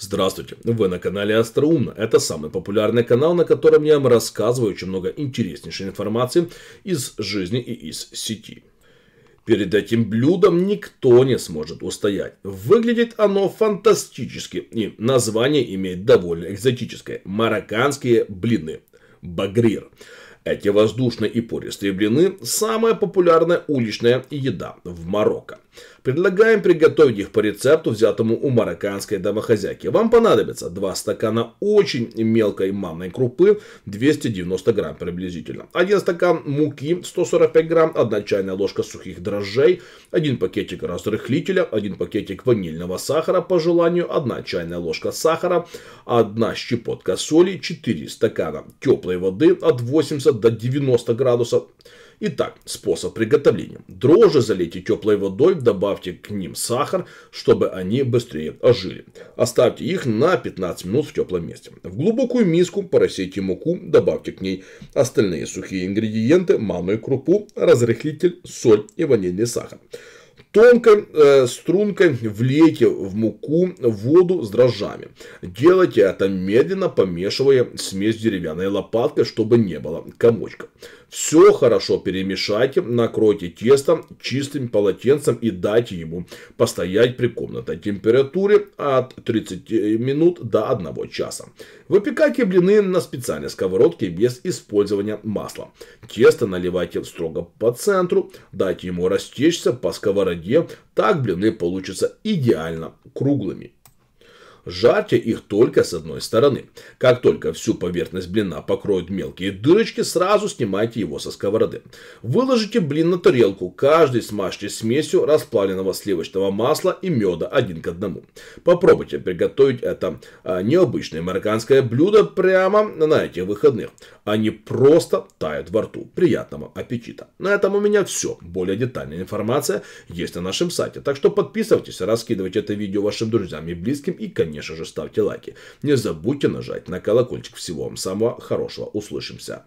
Здравствуйте, вы на канале Остроумно. Это самый популярный канал, на котором я вам рассказываю очень много интереснейшей информации из жизни и из сети. Перед этим блюдом никто не сможет устоять. Выглядит оно фантастически и название имеет довольно экзотическое. Марокканские блины. Багрир. Эти воздушные и пористые блины – самая популярная уличная еда в Марокко. Предлагаем приготовить их по рецепту, взятому у марокканской домохозяйки. Вам понадобится 2 стакана очень мелкой манной крупы, 290 грамм приблизительно, 1 стакан муки, 145 грамм, 1 чайная ложка сухих дрожжей, 1 пакетик разрыхлителя, 1 пакетик ванильного сахара по желанию, 1 чайная ложка сахара, 1 щепотка соли, 4 стакана теплой воды от 80 до 90 градусов, Итак, способ приготовления. Дрожжи залейте теплой водой, добавьте к ним сахар, чтобы они быстрее ожили. Оставьте их на 15 минут в теплом месте. В глубокую миску поросейте муку, добавьте к ней остальные сухие ингредиенты, манную крупу, разрыхлитель, соль и ванильный сахар. Тонкой э, стрункой влейте в муку воду с дрожжами. Делайте это медленно, помешивая смесь деревянной лопаткой, чтобы не было комочков. Все хорошо перемешайте, накройте тесто чистым полотенцем и дайте ему постоять при комнатной температуре от 30 минут до 1 часа. Выпекайте блины на специальной сковородке без использования масла. Тесто наливайте строго по центру, дайте ему растечься по сковороде воде, так блины получатся идеально круглыми. Жарьте их только с одной стороны. Как только всю поверхность блина покроют мелкие дырочки, сразу снимайте его со сковороды. Выложите блин на тарелку, каждый смажьте смесью расплавленного сливочного масла и меда один к одному. Попробуйте приготовить это а, необычное марокканское блюдо прямо на этих выходных. Они просто тают во рту. Приятного аппетита. На этом у меня все. Более детальная информация есть на нашем сайте. Так что подписывайтесь, раскидывайте это видео вашим друзьям и близким и, конечно, конечно же, ставьте лайки. Не забудьте нажать на колокольчик. Всего вам самого хорошего. Услышимся.